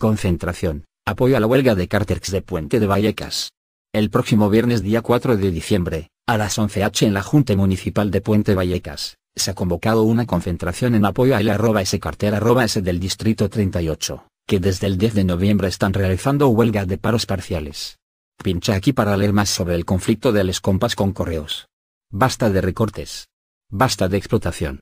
Concentración. Apoyo a la huelga de Carterx de Puente de Vallecas. El próximo viernes día 4 de diciembre, a las 11h en la Junta Municipal de Puente Vallecas, se ha convocado una concentración en apoyo a el arroba S carter arroba S del Distrito 38, que desde el 10 de noviembre están realizando huelga de paros parciales. Pincha aquí para leer más sobre el conflicto de las compas con correos. Basta de recortes. Basta de explotación.